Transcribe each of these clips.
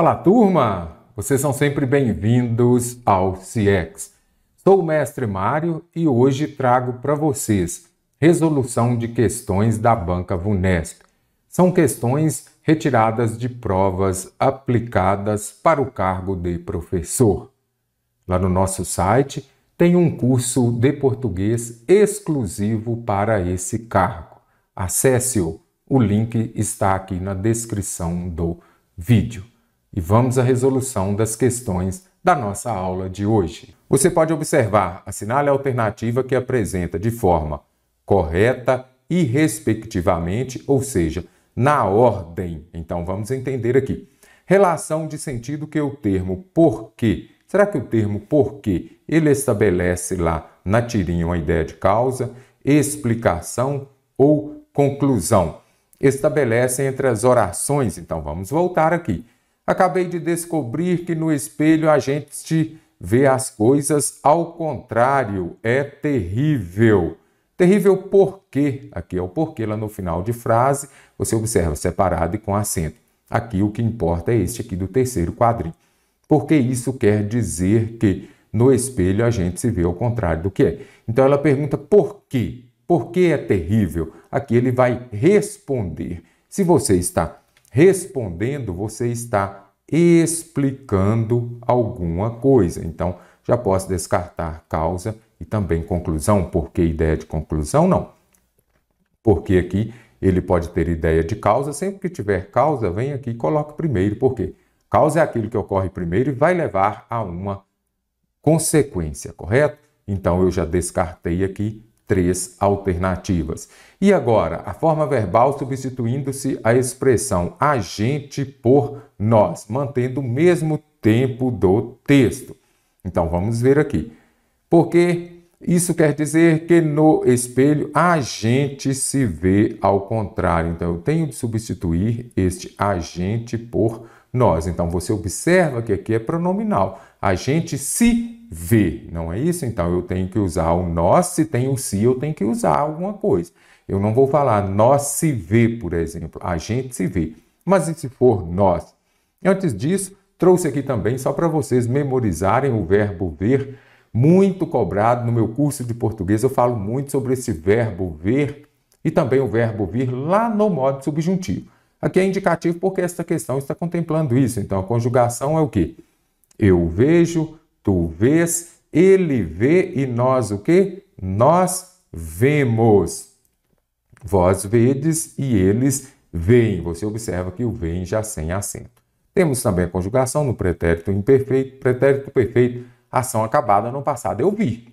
Olá, turma! Vocês são sempre bem-vindos ao CIEX. Sou o mestre Mário e hoje trago para vocês resolução de questões da banca VUNESP. São questões retiradas de provas aplicadas para o cargo de professor. Lá no nosso site tem um curso de português exclusivo para esse cargo. Acesse-o, o link está aqui na descrição do vídeo e vamos à resolução das questões da nossa aula de hoje. Você pode observar, assinale a alternativa que apresenta de forma correta e respectivamente, ou seja, na ordem. Então vamos entender aqui. Relação de sentido que é o termo porquê. Será que o termo porquê ele estabelece lá na tirinha uma ideia de causa, explicação ou conclusão? Estabelece entre as orações. Então vamos voltar aqui. Acabei de descobrir que no espelho a gente vê as coisas ao contrário. É terrível. Terrível por quê? Aqui é o porquê lá no final de frase, você observa separado e com acento. Aqui o que importa é este aqui do terceiro quadrinho. Porque isso quer dizer que no espelho a gente se vê ao contrário do que é. Então ela pergunta por quê? Por que é terrível? Aqui ele vai responder. Se você está respondendo, você está explicando alguma coisa. Então, já posso descartar causa e também conclusão, porque ideia de conclusão não. Porque aqui ele pode ter ideia de causa, sempre que tiver causa, vem aqui e coloque primeiro, porque causa é aquilo que ocorre primeiro e vai levar a uma consequência, correto? Então eu já descartei aqui três alternativas. E agora, a forma verbal substituindo-se a expressão a gente por nós, mantendo o mesmo tempo do texto. Então vamos ver aqui. Porque isso quer dizer que no espelho a gente se vê ao contrário. Então eu tenho de substituir este a gente por nós. Então você observa que aqui é pronominal. A gente se V, não é isso? Então eu tenho que usar o nós, se tem o se, eu tenho que usar alguma coisa. Eu não vou falar nós se vê, por exemplo, a gente se vê. Mas e se for nós? Antes disso, trouxe aqui também só para vocês memorizarem o verbo ver, muito cobrado no meu curso de português. Eu falo muito sobre esse verbo ver e também o verbo vir lá no modo subjuntivo. Aqui é indicativo porque esta questão está contemplando isso. Então a conjugação é o que? Eu vejo, tu vês, ele vê e nós o que? Nós vemos. Vós vedes e eles veem. Você observa que o vem já sem acento. Temos também a conjugação no pretérito imperfeito, pretérito perfeito, ação acabada no passado. Eu vi.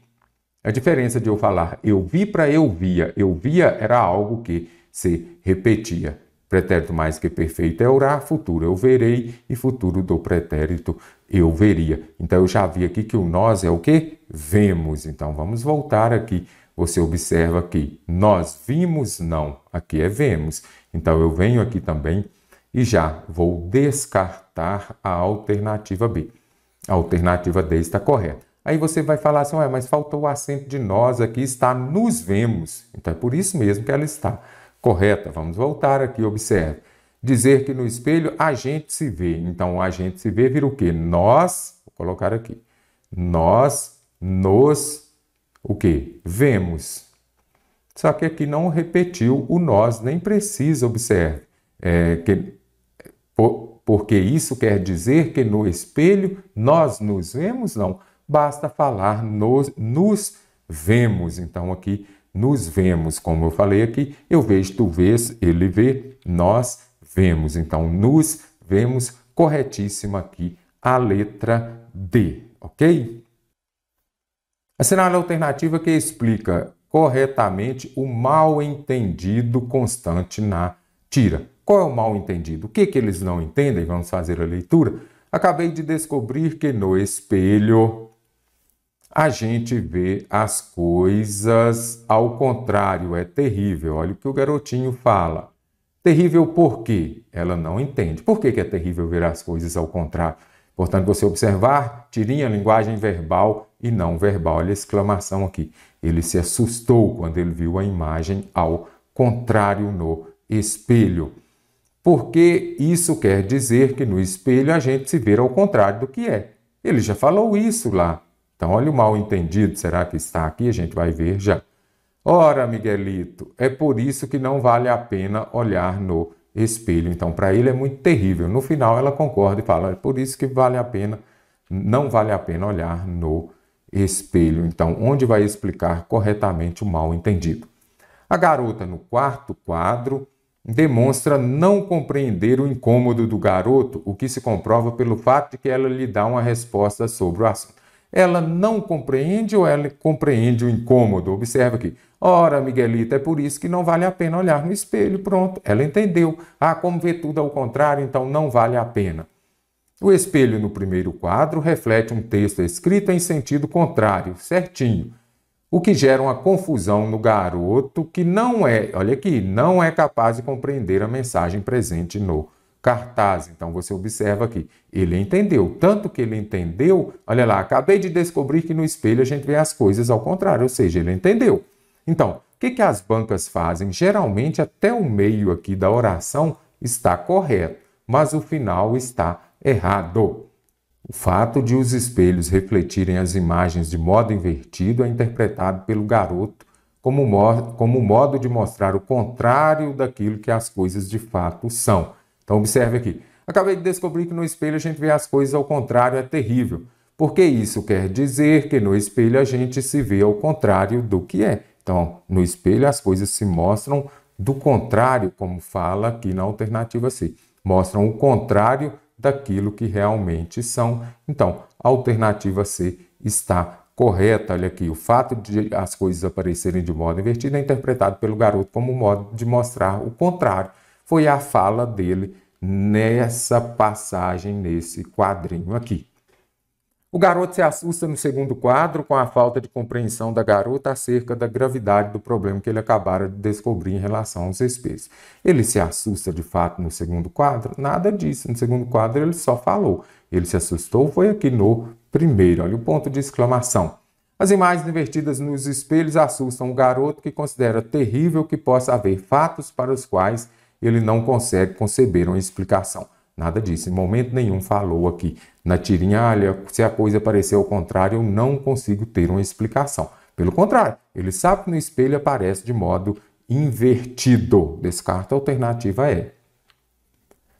A diferença de eu falar eu vi para eu via, eu via era algo que se repetia. Pretérito mais que perfeito é orar, futuro eu verei e futuro do pretérito eu veria. Então eu já vi aqui que o nós é o que? Vemos. Então vamos voltar aqui. Você observa que nós vimos, não, aqui é vemos. Então eu venho aqui também e já vou descartar a alternativa B. A alternativa D está correta. Aí você vai falar assim, mas faltou o acento de nós aqui, está nos vemos. Então é por isso mesmo que ela está correta. Vamos voltar aqui, observe. Dizer que no espelho a gente se vê. Então, a gente se vê vira o quê? Nós, vou colocar aqui. Nós nos o quê? Vemos. Só que aqui não repetiu o nós, nem precisa, observe. É, que, por, porque isso quer dizer que no espelho nós nos vemos? Não. Basta falar nos, nos vemos. Então, aqui nos vemos, como eu falei aqui, eu vejo, tu vês, ele vê, nós vemos. Então, nos vemos corretíssima aqui a letra D, ok? Assinale a alternativa que explica corretamente o mal entendido constante na tira. Qual é o mal entendido? O que, que eles não entendem? Vamos fazer a leitura. Acabei de descobrir que no espelho a gente vê as coisas ao contrário. É terrível. Olha o que o garotinho fala. Terrível por quê? Ela não entende. Por que, que é terrível ver as coisas ao contrário? Portanto, você observar, tirinha, linguagem verbal e não verbal. Olha a exclamação aqui. Ele se assustou quando ele viu a imagem ao contrário no espelho. Porque isso quer dizer que no espelho a gente se vê ao contrário do que é. Ele já falou isso lá então, olha o mal entendido, será que está aqui? A gente vai ver já. Ora, Miguelito, é por isso que não vale a pena olhar no espelho. Então, para ele é muito terrível. No final, ela concorda e fala: é por isso que vale a pena, não vale a pena olhar no espelho. Então, onde vai explicar corretamente o mal entendido? A garota, no quarto quadro, demonstra não compreender o incômodo do garoto, o que se comprova pelo fato de que ela lhe dá uma resposta sobre o assunto ela não compreende ou ela compreende o incômodo? Observa aqui. Ora, Miguelita, é por isso que não vale a pena olhar no espelho. Pronto, ela entendeu. Ah, como vê tudo ao contrário, então não vale a pena. O espelho no primeiro quadro reflete um texto escrito em sentido contrário, certinho, o que gera uma confusão no garoto que não é, olha aqui, não é capaz de compreender a mensagem presente no cartaz. Então você observa aqui, ele entendeu, tanto que ele entendeu, olha lá, acabei de descobrir que no espelho a gente vê as coisas ao contrário, ou seja, ele entendeu. Então, o que, que as bancas fazem? Geralmente até o meio aqui da oração está correto, mas o final está errado. O fato de os espelhos refletirem as imagens de modo invertido é interpretado pelo garoto como, um como modo de mostrar o contrário daquilo que as coisas de fato são. Então observe aqui. Acabei de descobrir que no espelho a gente vê as coisas ao contrário, é terrível. Porque isso quer dizer que no espelho a gente se vê ao contrário do que é. Então, no espelho as coisas se mostram do contrário, como fala aqui na alternativa C. Mostram o contrário daquilo que realmente são. Então, a alternativa C está correta. Olha aqui, o fato de as coisas aparecerem de modo invertido é interpretado pelo garoto como modo de mostrar o contrário. Foi a fala dele nessa passagem, nesse quadrinho aqui. O garoto se assusta no segundo quadro com a falta de compreensão da garota acerca da gravidade do problema que ele acabara de descobrir em relação aos espelhos. Ele se assusta de fato no segundo quadro? Nada disso. No segundo quadro ele só falou. Ele se assustou foi aqui no primeiro. Olha o ponto de exclamação. As imagens invertidas nos espelhos assustam o garoto que considera terrível que possa haver fatos para os quais ele não consegue conceber uma explicação. Nada disso, em momento nenhum falou aqui na tirinha, olha, se a coisa parecer ao contrário, eu não consigo ter uma explicação. Pelo contrário, ele sabe que no espelho aparece de modo invertido. Descarta a alternativa E.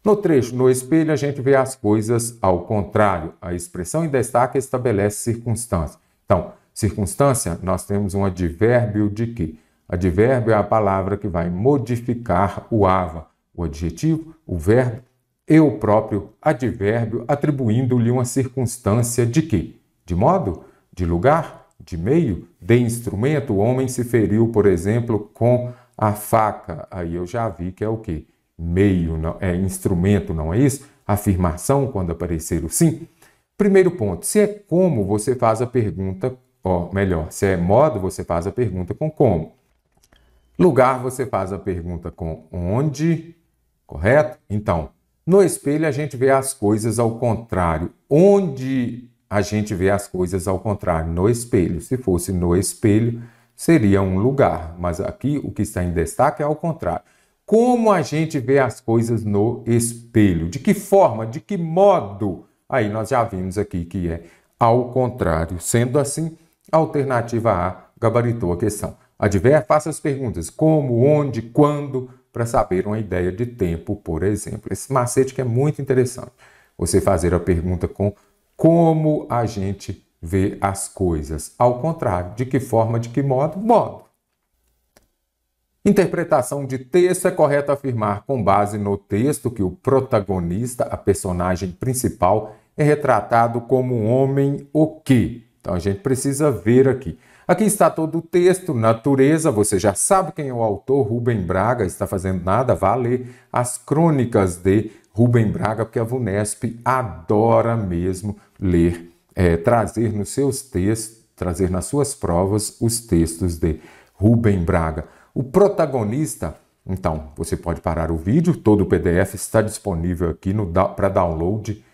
No trecho no espelho, a gente vê as coisas ao contrário. A expressão em destaque estabelece circunstância. Então, circunstância, nós temos um advérbio de que Advérbio é a palavra que vai modificar o ava, o adjetivo, o verbo e o próprio advérbio, atribuindo-lhe uma circunstância de que, de modo, de lugar, de meio, de instrumento, o homem se feriu, por exemplo, com a faca. Aí eu já vi que é o quê? Meio, não, é instrumento, não é isso? Afirmação, quando aparecer o sim. Primeiro ponto, se é como, você faz a pergunta, ó, melhor, se é modo, você faz a pergunta com como. Lugar você faz a pergunta com onde, correto? Então, no espelho a gente vê as coisas ao contrário. Onde a gente vê as coisas ao contrário? No espelho. Se fosse no espelho, seria um lugar, mas aqui o que está em destaque é ao contrário. Como a gente vê as coisas no espelho? De que forma? De que modo? Aí nós já vimos aqui que é ao contrário. Sendo assim, alternativa A gabaritou a questão adver, faça as perguntas como, onde, quando, para saber uma ideia de tempo, por exemplo. Esse macete que é muito interessante. Você fazer a pergunta com como a gente vê as coisas. Ao contrário, de que forma, de que modo? Modo. Interpretação de texto é correto afirmar com base no texto que o protagonista, a personagem principal, é retratado como um homem o quê? Então a gente precisa ver aqui. Aqui está todo o texto, natureza, você já sabe quem é o autor, Rubem Braga, está fazendo nada, vá ler as crônicas de Rubem Braga, porque a VUNESP adora mesmo ler, é, trazer nos seus textos, trazer nas suas provas os textos de Rubem Braga. O protagonista, então, você pode parar o vídeo, todo o PDF está disponível aqui para download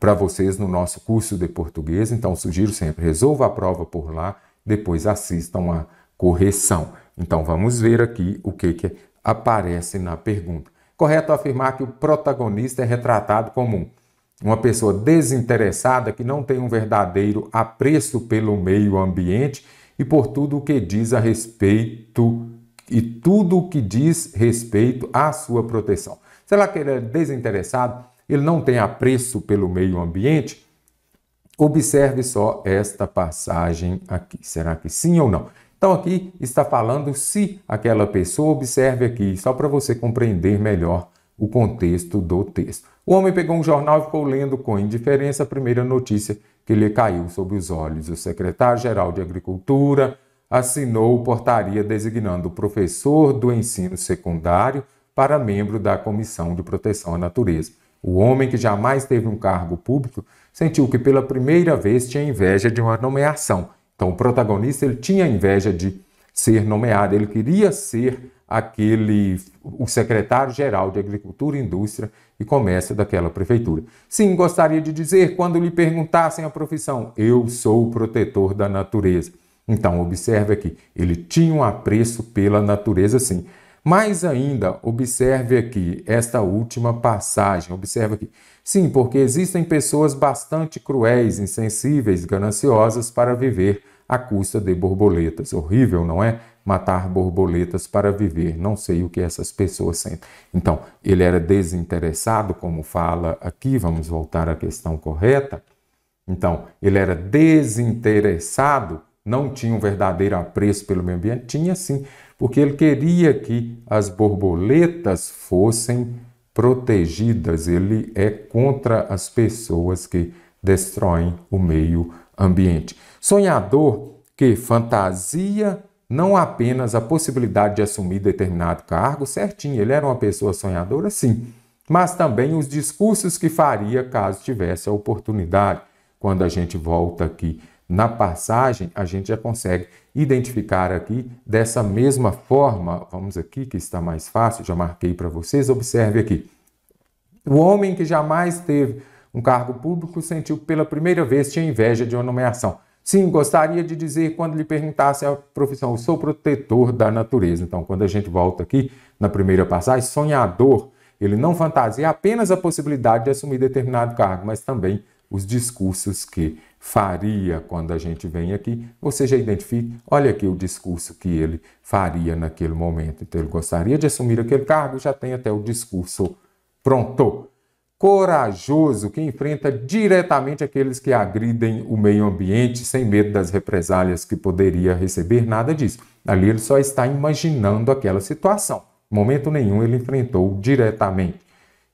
para vocês no nosso curso de português, então sugiro sempre, resolva a prova por lá, depois assistam a correção. Então vamos ver aqui o que, que aparece na pergunta. Correto afirmar que o protagonista é retratado como uma pessoa desinteressada que não tem um verdadeiro apreço pelo meio ambiente e por tudo o que diz a respeito e tudo o que diz respeito à sua proteção. Será que ele é desinteressado? Ele não tem apreço pelo meio ambiente? Observe só esta passagem aqui. Será que sim ou não? Então, aqui está falando se aquela pessoa observe aqui, só para você compreender melhor o contexto do texto. O homem pegou um jornal e ficou lendo com indiferença a primeira notícia que lhe caiu sob os olhos. O secretário-geral de Agricultura assinou portaria designando o professor do ensino secundário para membro da Comissão de Proteção à Natureza. O homem, que jamais teve um cargo público, sentiu que pela primeira vez tinha inveja de uma nomeação. Então, o protagonista ele tinha inveja de ser nomeado, ele queria ser aquele o secretário-geral de Agricultura e Indústria e Comércio daquela prefeitura. Sim, gostaria de dizer, quando lhe perguntassem a profissão, eu sou o protetor da natureza. Então, observe aqui, ele tinha um apreço pela natureza, sim. Mais ainda, observe aqui esta última passagem. Observe aqui. Sim, porque existem pessoas bastante cruéis, insensíveis, gananciosas para viver à custa de borboletas. Horrível, não é? Matar borboletas para viver. Não sei o que essas pessoas sentem. Então, ele era desinteressado, como fala aqui. Vamos voltar à questão correta. Então, ele era desinteressado, não tinha um verdadeiro apreço pelo meio ambiente. Tinha sim, porque ele queria que as borboletas fossem protegidas. Ele é contra as pessoas que destroem o meio ambiente. Sonhador que fantasia não apenas a possibilidade de assumir determinado cargo, certinho, ele era uma pessoa sonhadora, sim, mas também os discursos que faria caso tivesse a oportunidade. Quando a gente volta aqui na passagem, a gente já consegue identificar aqui dessa mesma forma. Vamos aqui que está mais fácil, já marquei para vocês. Observe aqui. O homem que jamais teve um cargo público sentiu pela primeira vez tinha inveja de uma nomeação. Sim, gostaria de dizer quando lhe perguntasse a profissão, eu sou protetor da natureza. Então, quando a gente volta aqui na primeira passagem, sonhador, ele não fantasia apenas a possibilidade de assumir determinado cargo, mas também os discursos que faria quando a gente vem aqui, você já identifique. olha aqui o discurso que ele faria naquele momento. Então, ele gostaria de assumir aquele cargo, já tem até o discurso pronto. Corajoso, que enfrenta diretamente aqueles que agridem o meio ambiente sem medo das represálias que poderia receber, nada disso. Ali ele só está imaginando aquela situação. Momento nenhum ele enfrentou diretamente.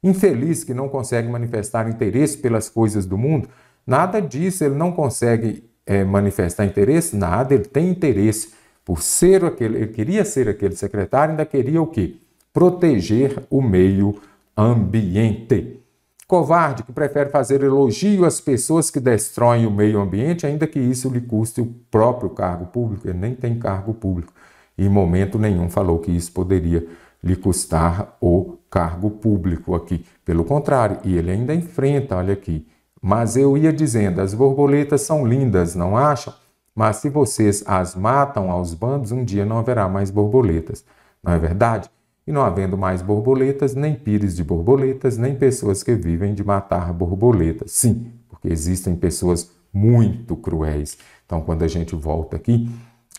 Infeliz que não consegue manifestar interesse pelas coisas do mundo, Nada disso, ele não consegue é, manifestar interesse, nada, ele tem interesse por ser aquele, ele queria ser aquele secretário, ainda queria o quê? Proteger o meio ambiente. Covarde que prefere fazer elogio às pessoas que destroem o meio ambiente, ainda que isso lhe custe o próprio cargo público, ele nem tem cargo público. E em momento nenhum falou que isso poderia lhe custar o cargo público aqui. Pelo contrário, e ele ainda enfrenta, olha aqui, mas eu ia dizendo: as borboletas são lindas, não acham? Mas se vocês as matam aos bandos, um dia não haverá mais borboletas. Não é verdade? E não havendo mais borboletas, nem pires de borboletas, nem pessoas que vivem de matar borboletas. Sim, porque existem pessoas muito cruéis. Então, quando a gente volta aqui,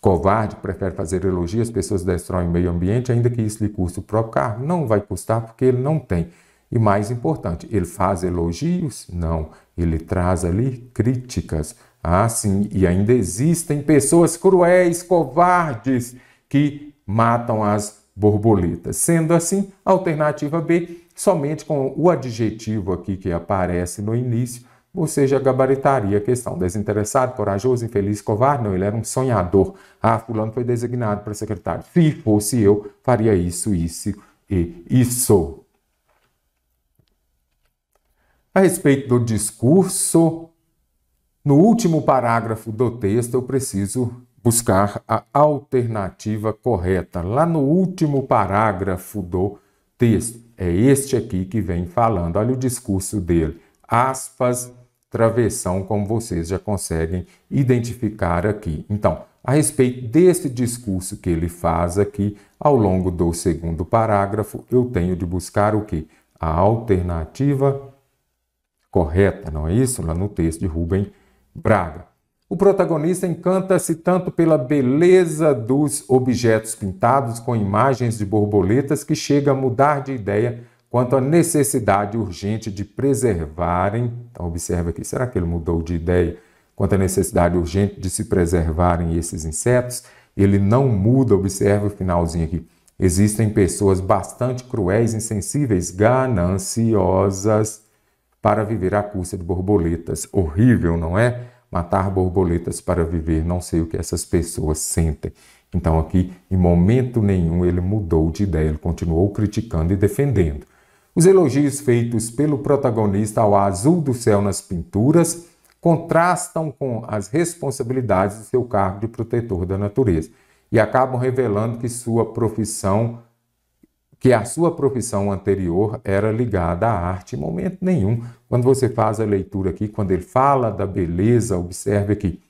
covarde prefere fazer elogios, as pessoas destroem o meio ambiente, ainda que isso lhe custe o próprio carro. Não vai custar, porque ele não tem. E mais importante, ele faz elogios? Não, ele traz ali críticas. Ah, sim, e ainda existem pessoas cruéis, covardes, que matam as borboletas. Sendo assim, alternativa B, somente com o adjetivo aqui que aparece no início, você já gabaritaria a questão. Desinteressado, corajoso, infeliz, covarde? Não, ele era um sonhador. Ah, fulano foi designado para secretário. Se fosse eu, faria isso, isso e isso. A respeito do discurso, no último parágrafo do texto eu preciso buscar a alternativa correta. Lá no último parágrafo do texto, é este aqui que vem falando. Olha o discurso dele. Aspas, travessão, como vocês já conseguem identificar aqui. Então, a respeito desse discurso que ele faz aqui, ao longo do segundo parágrafo, eu tenho de buscar o que? A alternativa correta, não é isso? Lá no texto de Rubem Braga. O protagonista encanta-se tanto pela beleza dos objetos pintados com imagens de borboletas que chega a mudar de ideia quanto à necessidade urgente de preservarem. Então, observa aqui, será que ele mudou de ideia quanto à necessidade urgente de se preservarem esses insetos? Ele não muda, observa o finalzinho aqui. Existem pessoas bastante cruéis, insensíveis, gananciosas para viver à custa de borboletas. Horrível, não é? Matar borboletas para viver, não sei o que essas pessoas sentem. Então, aqui, em momento nenhum, ele mudou de ideia, ele continuou criticando e defendendo. Os elogios feitos pelo protagonista ao azul do céu nas pinturas contrastam com as responsabilidades do seu cargo de protetor da natureza e acabam revelando que sua profissão que a sua profissão anterior era ligada à arte em momento nenhum. Quando você faz a leitura aqui, quando ele fala da beleza, observe aqui.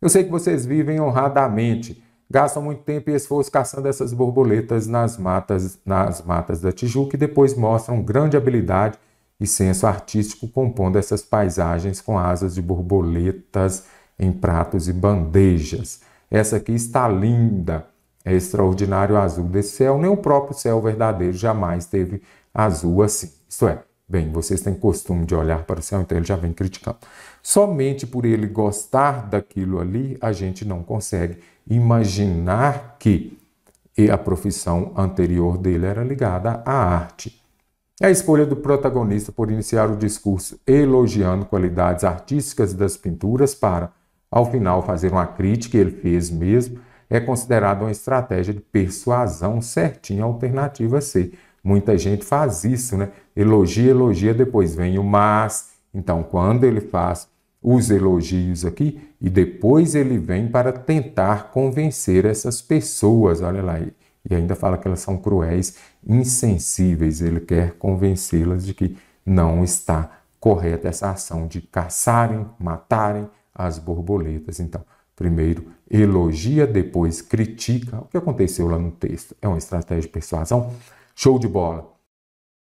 Eu sei que vocês vivem honradamente, gastam muito tempo e esforço caçando essas borboletas nas matas, nas matas da Tijuca e depois mostram grande habilidade e senso artístico compondo essas paisagens com asas de borboletas em pratos e bandejas. Essa aqui está linda. É extraordinário azul desse céu, nem o próprio céu verdadeiro jamais teve azul assim. Isto é, bem, vocês têm costume de olhar para o céu, então ele já vem criticando. Somente por ele gostar daquilo ali, a gente não consegue imaginar que a profissão anterior dele era ligada à arte. É a escolha do protagonista por iniciar o discurso elogiando qualidades artísticas das pinturas para, ao final, fazer uma crítica, ele fez mesmo, é considerada uma estratégia de persuasão certinha, alternativa C. Muita gente faz isso, né? Elogia, elogia, depois vem o mas. Então, quando ele faz os elogios aqui e depois ele vem para tentar convencer essas pessoas, olha lá, e ainda fala que elas são cruéis, insensíveis, ele quer convencê-las de que não está correta essa ação de caçarem, matarem as borboletas. Então, primeiro elogia, depois critica. O que aconteceu lá no texto? É uma estratégia de persuasão? Show de bola!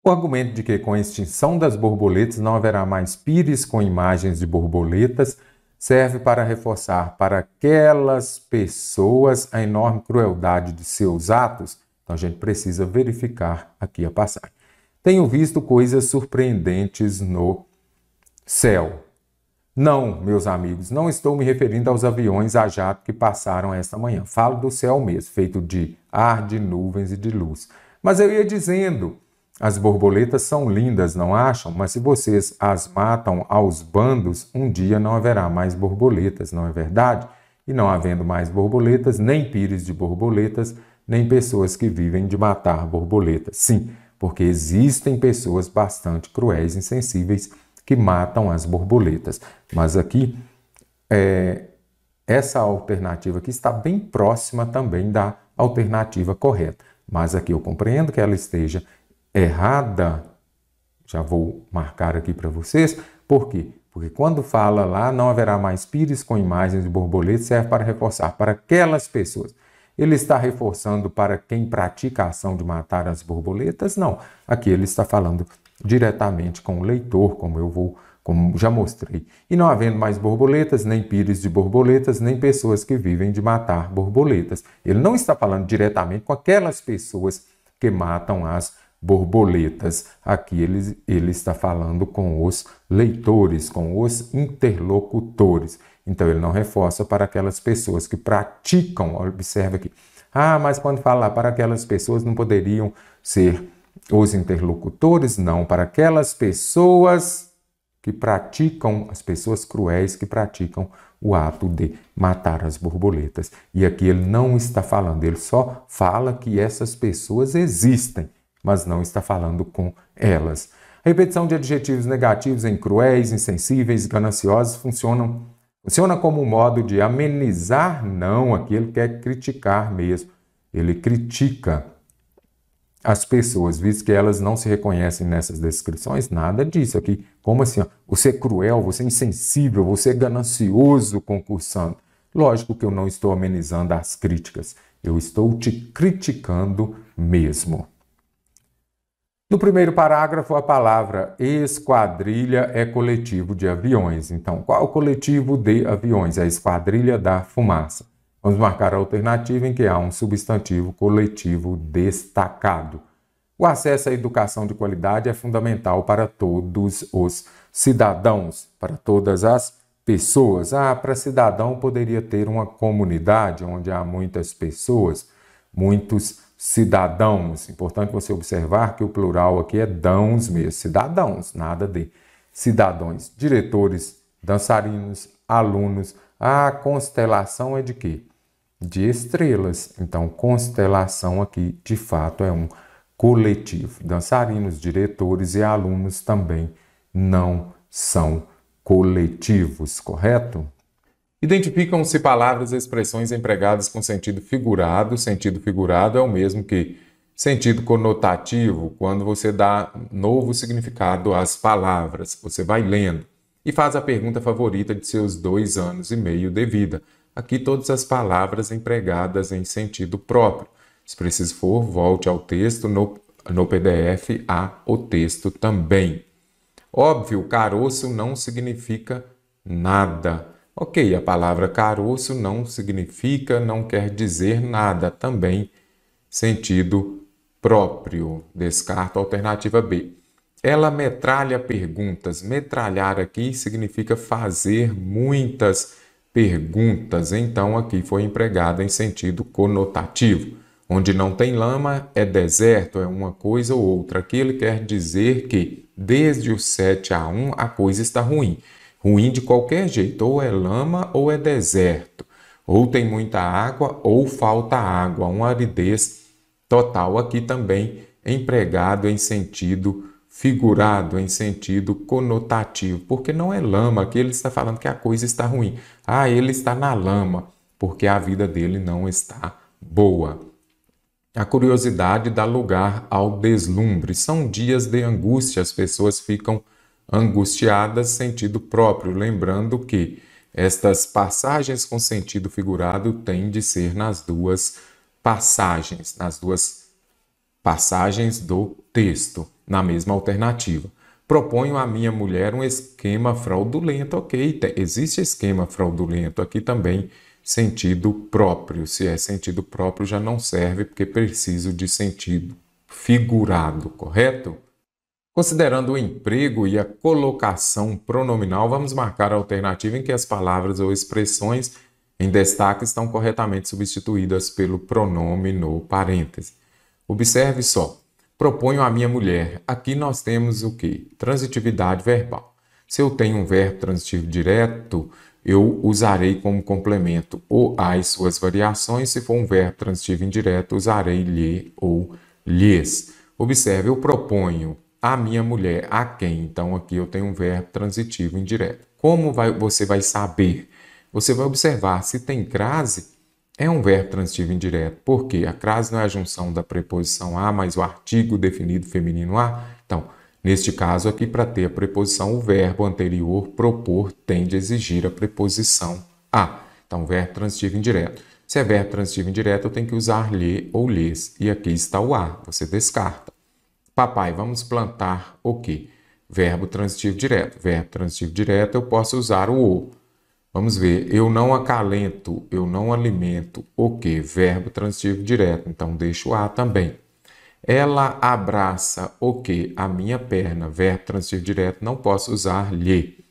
O argumento de que com a extinção das borboletas não haverá mais pires com imagens de borboletas serve para reforçar para aquelas pessoas a enorme crueldade de seus atos. Então a gente precisa verificar aqui a passagem. Tenho visto coisas surpreendentes no céu. Não, meus amigos, não estou me referindo aos aviões a jato que passaram esta manhã. Falo do céu mesmo, feito de ar, de nuvens e de luz. Mas eu ia dizendo, as borboletas são lindas, não acham? Mas se vocês as matam aos bandos, um dia não haverá mais borboletas, não é verdade? E não havendo mais borboletas, nem pires de borboletas, nem pessoas que vivem de matar borboletas. Sim, porque existem pessoas bastante cruéis, insensíveis que matam as borboletas. Mas aqui, é, essa alternativa aqui está bem próxima também da alternativa correta. Mas aqui eu compreendo que ela esteja errada. Já vou marcar aqui para vocês. Por quê? Porque quando fala lá, não haverá mais pires com imagens de borboletas, serve para reforçar para aquelas pessoas. Ele está reforçando para quem pratica a ação de matar as borboletas? Não. Aqui ele está falando diretamente com o leitor, como eu vou, como já mostrei. E não havendo mais borboletas, nem pires de borboletas, nem pessoas que vivem de matar borboletas. Ele não está falando diretamente com aquelas pessoas que matam as borboletas. Aqui ele, ele está falando com os leitores, com os interlocutores. Então ele não reforça para aquelas pessoas que praticam, observa aqui. Ah, mas quando fala para aquelas pessoas não poderiam ser os interlocutores, não, para aquelas pessoas que praticam, as pessoas cruéis que praticam o ato de matar as borboletas. E aqui ele não está falando, ele só fala que essas pessoas existem, mas não está falando com elas. A repetição de adjetivos negativos em cruéis, insensíveis, gananciosos funcionam, funciona como um modo de amenizar, não, aqui ele quer criticar mesmo. Ele critica as pessoas, visto que elas não se reconhecem nessas descrições, nada disso aqui. Como assim? Ó, você é cruel, você é insensível, você é ganancioso concursando. Lógico que eu não estou amenizando as críticas, eu estou te criticando mesmo. No primeiro parágrafo, a palavra esquadrilha é coletivo de aviões. Então, qual coletivo de aviões? É a esquadrilha da fumaça. Vamos marcar a alternativa em que há um substantivo coletivo destacado. O acesso à educação de qualidade é fundamental para todos os cidadãos, para todas as pessoas. Ah, para cidadão poderia ter uma comunidade onde há muitas pessoas, muitos cidadãos. Importante você observar que o plural aqui é dãos mesmo, cidadãos, nada de cidadãos, diretores, dançarinos, alunos, a constelação é de quê? De estrelas. Então, constelação aqui, de fato, é um coletivo. Dançarinos, diretores e alunos também não são coletivos, correto? Identificam-se palavras e expressões empregadas com sentido figurado. Sentido figurado é o mesmo que sentido conotativo, quando você dá novo significado às palavras, você vai lendo e faz a pergunta favorita de seus dois anos e meio de vida. Aqui todas as palavras empregadas em sentido próprio. Se preciso for, volte ao texto no, no PDF há o texto também. Óbvio, caroço não significa nada. Ok, a palavra caroço não significa, não quer dizer nada. Também sentido próprio. Descarto a alternativa B. Ela metralha perguntas. Metralhar aqui significa fazer muitas perguntas. Então, aqui foi empregada em sentido conotativo. Onde não tem lama é deserto, é uma coisa ou outra. Aqui ele quer dizer que desde o 7 a 1 a coisa está ruim. Ruim de qualquer jeito, ou é lama ou é deserto. Ou tem muita água ou falta água, uma aridez total. Aqui também empregado em sentido figurado, em sentido conotativo, porque não é lama que ele está falando que a coisa está ruim. Ah, ele está na lama, porque a vida dele não está boa. A curiosidade dá lugar ao deslumbre. São dias de angústia, as pessoas ficam angustiadas, sentido próprio, lembrando que estas passagens com sentido figurado têm de ser nas duas passagens, nas duas passagens do texto na mesma alternativa. Proponho à minha mulher um esquema fraudulento, ok? Existe esquema fraudulento aqui também, sentido próprio. Se é sentido próprio, já não serve, porque preciso de sentido figurado, correto? Considerando o emprego e a colocação pronominal, vamos marcar a alternativa em que as palavras ou expressões em destaque estão corretamente substituídas pelo pronome no parêntese. Observe só: Proponho à minha mulher. Aqui nós temos o que? Transitividade verbal. Se eu tenho um verbo transitivo direto, eu usarei como complemento ou as suas variações. Se for um verbo transitivo indireto, usarei lhe ou lhes. Observe, eu proponho à minha mulher, a quem. Então aqui eu tenho um verbo transitivo indireto. Como vai, você vai saber? Você vai observar se tem crase é um verbo transitivo indireto, porque a crase não é a junção da preposição a mais o artigo definido feminino a. Então, neste caso aqui, para ter a preposição, o verbo anterior propor tende a exigir a preposição a. Então, verbo transitivo indireto. Se é verbo transitivo indireto, eu tenho que usar lhe ou lhes. E aqui está o a, você descarta. Papai, vamos plantar o quê? Verbo transitivo direto. Verbo transitivo direto, eu posso usar o o. Vamos ver, eu não acalento, eu não alimento o que? Verbo transitivo direto, então deixo o A também. Ela abraça o que? A minha perna, verbo transitivo direto, não posso usar lhe.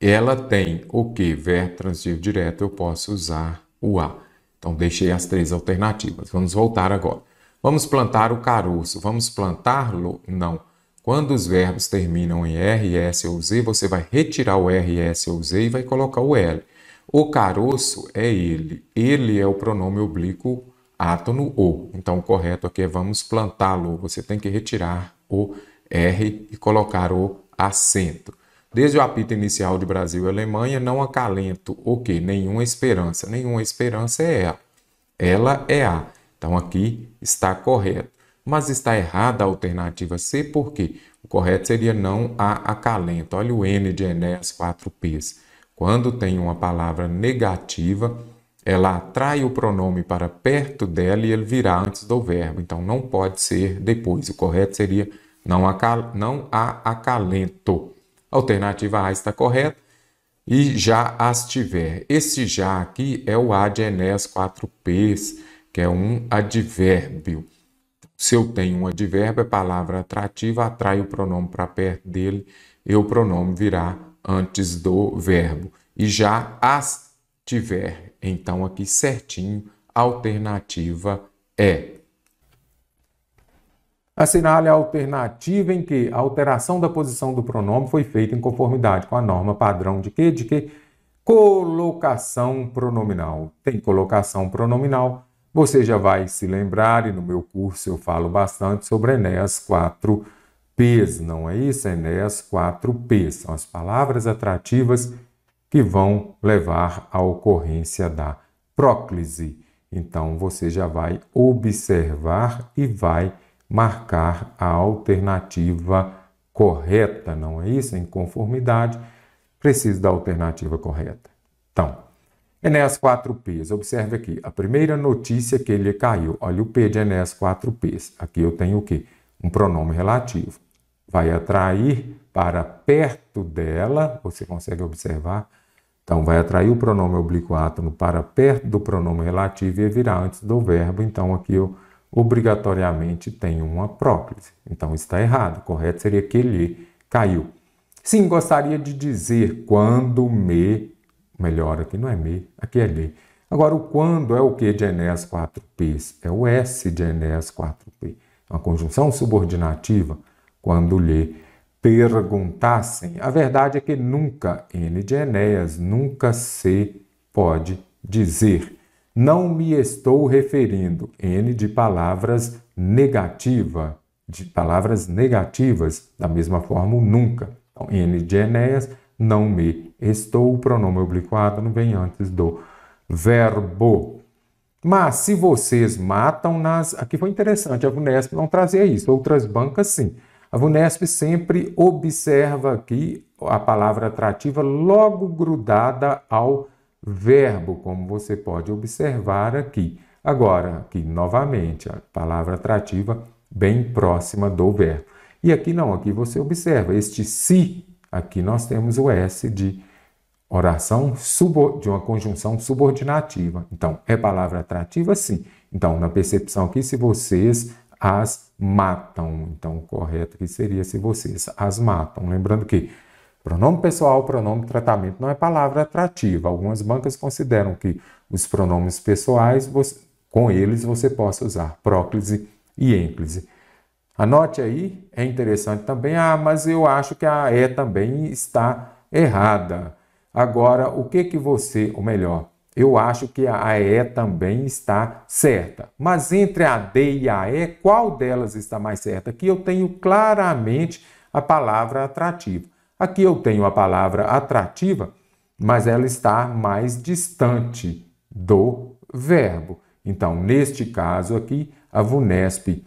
Ela tem o que? Verbo transitivo direto, eu posso usar o A. Então deixei as três alternativas. Vamos voltar agora. Vamos plantar o caroço. Vamos plantá-lo? Não. Quando os verbos terminam em R, S ou Z, você vai retirar o R, S ou Z e vai colocar o L. O caroço é ele. Ele é o pronome oblíquo átono o. Então, o correto aqui é vamos plantá-lo. Você tem que retirar o R e colocar o acento. Desde o apito inicial de Brasil e Alemanha, não acalento o quê? Nenhuma esperança. Nenhuma esperança é ela. Ela é a. Então, aqui está correto mas está errada a alternativa C, porque o correto seria não a acalento. Olha o N de Enéas 4Ps. Quando tem uma palavra negativa, ela atrai o pronome para perto dela e ele virá antes do verbo. Então não pode ser depois. O correto seria não, acal não a acalento. A alternativa A está correta e já as tiver. Esse já aqui é o A de Enéas 4Ps, que é um advérbio. Se eu tenho um advérbio, a palavra atrativa atrai o pronome para perto dele e o pronome virá antes do verbo. E já as tiver, então aqui certinho, alternativa é. Assinale a alternativa em que a alteração da posição do pronome foi feita em conformidade com a norma padrão de que? De que? Colocação pronominal. Tem colocação pronominal, você já vai se lembrar, e no meu curso eu falo bastante sobre Enéas 4 P's, não é isso? Enéas 4 P's são as palavras atrativas que vão levar à ocorrência da próclise. Então você já vai observar e vai marcar a alternativa correta, não é isso? Em conformidade, preciso da alternativa correta. Então, Enéas 4Ps, observe aqui, a primeira notícia que ele caiu, olha o P de Enéas 4Ps, aqui eu tenho o quê? Um pronome relativo. Vai atrair para perto dela, você consegue observar, então vai atrair o pronome oblíquo átomo para perto do pronome relativo e virar antes do verbo, então aqui eu obrigatoriamente tenho uma próclise. Então está errado, correto seria que ele caiu. Sim, gostaria de dizer quando me Melhor, aqui não é me, aqui é lhe. Agora, o quando é o que de Enéas 4 p É o S de Enéas 4P. É uma conjunção subordinativa, quando lhe perguntassem. A verdade é que nunca, N de Enéas, nunca se pode dizer. Não me estou referindo, N de palavras negativa, de palavras negativas, da mesma forma o nunca. Então, N de Enéas, não me Estou, o pronome obliquado não vem antes do verbo. Mas se vocês matam nas. Aqui foi interessante, a VUNESP não trazia isso, outras bancas sim. A VUNESP sempre observa aqui a palavra atrativa logo grudada ao verbo, como você pode observar aqui. Agora, aqui novamente, a palavra atrativa bem próxima do verbo. E aqui não, aqui você observa este se, si, aqui nós temos o S de oração de uma conjunção subordinativa. Então, é palavra atrativa? Sim. Então, na percepção aqui, se vocês as matam. Então, o correto aqui seria se vocês as matam. Lembrando que pronome pessoal, pronome tratamento não é palavra atrativa. Algumas bancas consideram que os pronomes pessoais, você, com eles você possa usar próclise e ênclise. Anote aí, é interessante também. Ah, mas eu acho que a E também está errada. Agora, o que que você, ou melhor, eu acho que a E também está certa. Mas entre a D e a E, qual delas está mais certa? Aqui eu tenho claramente a palavra atrativa. Aqui eu tenho a palavra atrativa, mas ela está mais distante do verbo. Então, neste caso aqui, a VUNESP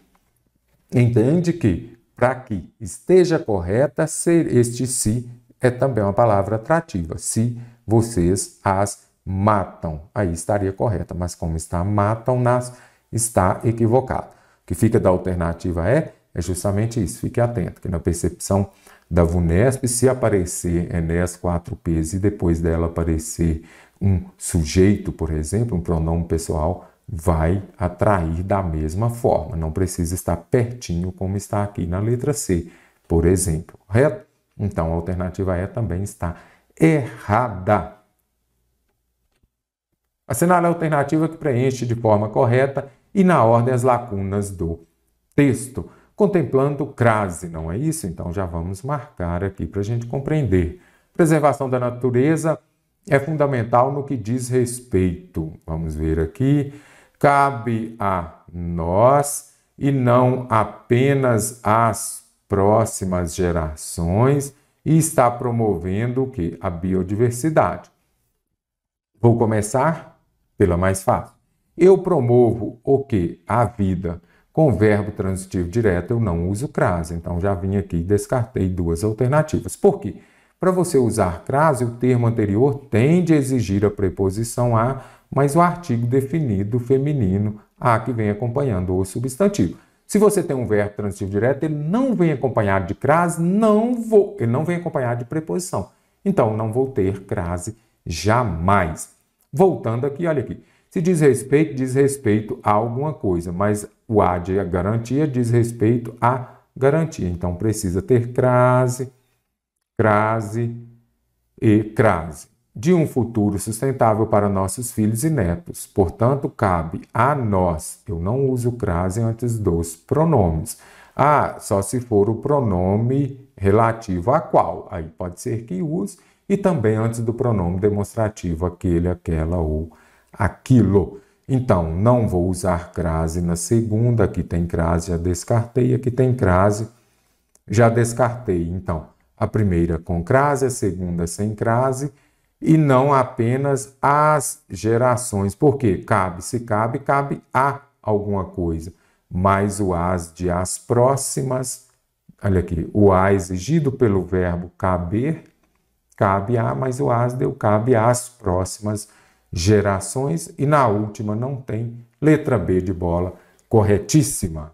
entende que, para que esteja correta, este se é também uma palavra atrativa. Se vocês as matam, aí estaria correta, mas como está matam-nas, está equivocado. O que fica da alternativa é, é justamente isso. Fique atento, que na percepção da VUNESP, se aparecer Enéas 4Ps e depois dela aparecer um sujeito, por exemplo, um pronome pessoal, vai atrair da mesma forma. Não precisa estar pertinho como está aqui na letra C, por exemplo. Correto? Então a alternativa E é também está errada. Assinale a alternativa que preenche de forma correta e na ordem as lacunas do texto, contemplando crase, não é isso? Então já vamos marcar aqui para a gente compreender. Preservação da natureza é fundamental no que diz respeito. Vamos ver aqui. Cabe a nós e não apenas às próximas gerações e está promovendo o que? A biodiversidade. Vou começar pela mais fácil. Eu promovo o que? A vida. Com verbo transitivo direto, eu não uso crase. Então, já vim aqui e descartei duas alternativas. Por quê? Para você usar crase, o termo anterior tende a exigir a preposição a, mas o artigo definido feminino a que vem acompanhando o substantivo. Se você tem um verbo transitivo direto, ele não vem acompanhado de crase, não vou, ele não vem acompanhado de preposição. Então, não vou ter crase jamais. Voltando aqui, olha aqui. Se diz respeito, diz respeito a alguma coisa, mas o A de garantia diz respeito à garantia. Então, precisa ter crase, crase e crase de um futuro sustentável para nossos filhos e netos. Portanto, cabe a nós, eu não uso crase antes dos pronomes. Ah, só se for o pronome relativo a qual, aí pode ser que use, e também antes do pronome demonstrativo aquele, aquela ou aquilo. Então, não vou usar crase na segunda, aqui tem crase, já descartei, aqui tem crase, já descartei. Então, a primeira com crase, a segunda sem crase, e não apenas as gerações. porque Cabe, se cabe, cabe a alguma coisa. Mas o as de as próximas, olha aqui, o a exigido pelo verbo caber, cabe a, mas o as deu cabe às próximas gerações. E na última não tem letra B de bola, corretíssima.